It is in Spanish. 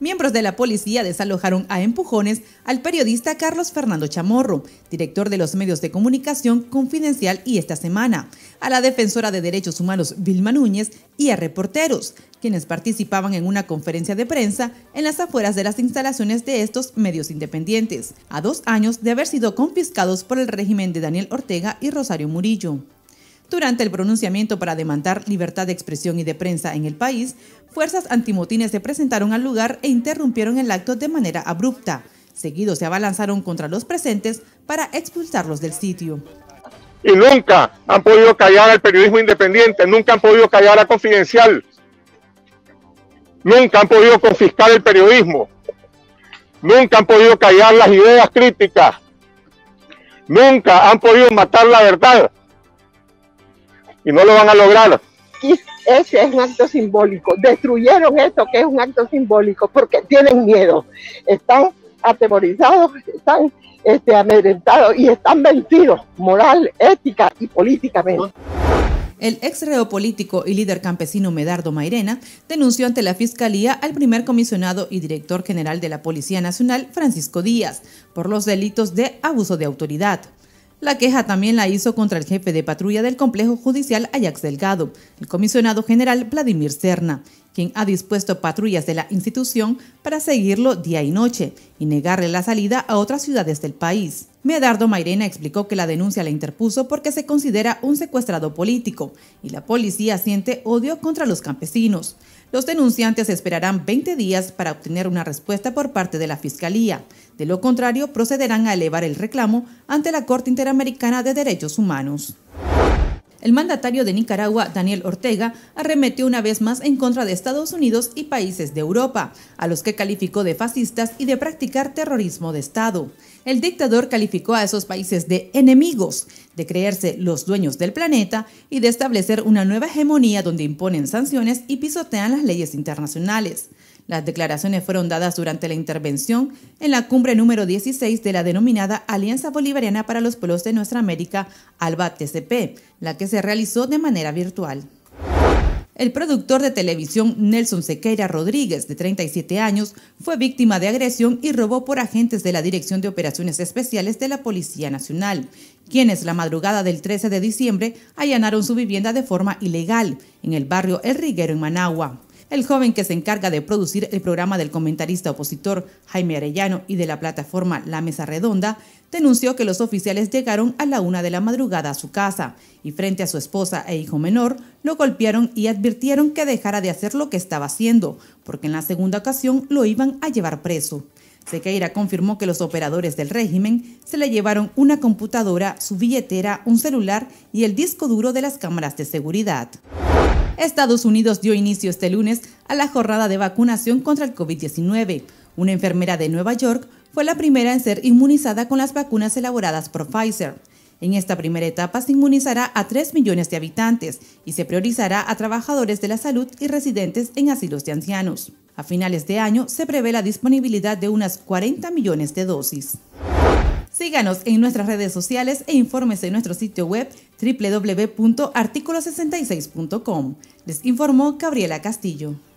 Miembros de la policía desalojaron a empujones al periodista Carlos Fernando Chamorro, director de los medios de comunicación Confidencial y Esta Semana, a la defensora de derechos humanos Vilma Núñez y a reporteros, quienes participaban en una conferencia de prensa en las afueras de las instalaciones de estos medios independientes, a dos años de haber sido confiscados por el régimen de Daniel Ortega y Rosario Murillo. Durante el pronunciamiento para demandar libertad de expresión y de prensa en el país, fuerzas antimotines se presentaron al lugar e interrumpieron el acto de manera abrupta. Seguidos se abalanzaron contra los presentes para expulsarlos del sitio. Y nunca han podido callar al periodismo independiente, nunca han podido callar a Confidencial, nunca han podido confiscar el periodismo, nunca han podido callar las ideas críticas, nunca han podido matar la verdad y no lo van a lograr. ese es un acto simbólico. Destruyeron esto que es un acto simbólico porque tienen miedo. Están atemorizados, están este, amedrentados y están vencidos moral, ética y políticamente. El ex reo político y líder campesino Medardo Mairena denunció ante la Fiscalía al primer comisionado y director general de la Policía Nacional, Francisco Díaz, por los delitos de abuso de autoridad, la queja también la hizo contra el jefe de patrulla del complejo judicial Ayax Delgado, el comisionado general Vladimir Cerna, quien ha dispuesto patrullas de la institución para seguirlo día y noche y negarle la salida a otras ciudades del país. Medardo Mairena explicó que la denuncia la interpuso porque se considera un secuestrado político y la policía siente odio contra los campesinos. Los denunciantes esperarán 20 días para obtener una respuesta por parte de la Fiscalía. De lo contrario, procederán a elevar el reclamo ante la Corte Interamericana de Derechos Humanos. El mandatario de Nicaragua, Daniel Ortega, arremetió una vez más en contra de Estados Unidos y países de Europa, a los que calificó de fascistas y de practicar terrorismo de Estado. El dictador calificó a esos países de enemigos, de creerse los dueños del planeta y de establecer una nueva hegemonía donde imponen sanciones y pisotean las leyes internacionales. Las declaraciones fueron dadas durante la intervención en la cumbre número 16 de la denominada Alianza Bolivariana para los Pueblos de Nuestra América, ALBA TCP, la que se realizó de manera virtual. El productor de televisión Nelson Sequeira Rodríguez, de 37 años, fue víctima de agresión y robó por agentes de la Dirección de Operaciones Especiales de la Policía Nacional, quienes la madrugada del 13 de diciembre allanaron su vivienda de forma ilegal en el barrio El Riguero en Managua. El joven que se encarga de producir el programa del comentarista opositor Jaime Arellano y de la plataforma La Mesa Redonda denunció que los oficiales llegaron a la una de la madrugada a su casa y frente a su esposa e hijo menor lo golpearon y advirtieron que dejara de hacer lo que estaba haciendo, porque en la segunda ocasión lo iban a llevar preso. Sequeira confirmó que los operadores del régimen se le llevaron una computadora, su billetera, un celular y el disco duro de las cámaras de seguridad. Estados Unidos dio inicio este lunes a la jornada de vacunación contra el COVID-19. Una enfermera de Nueva York fue la primera en ser inmunizada con las vacunas elaboradas por Pfizer. En esta primera etapa se inmunizará a 3 millones de habitantes y se priorizará a trabajadores de la salud y residentes en asilos de ancianos. A finales de año se prevé la disponibilidad de unas 40 millones de dosis. Síganos en nuestras redes sociales e infórmese en nuestro sitio web www.articulo66.com. Les informó Gabriela Castillo.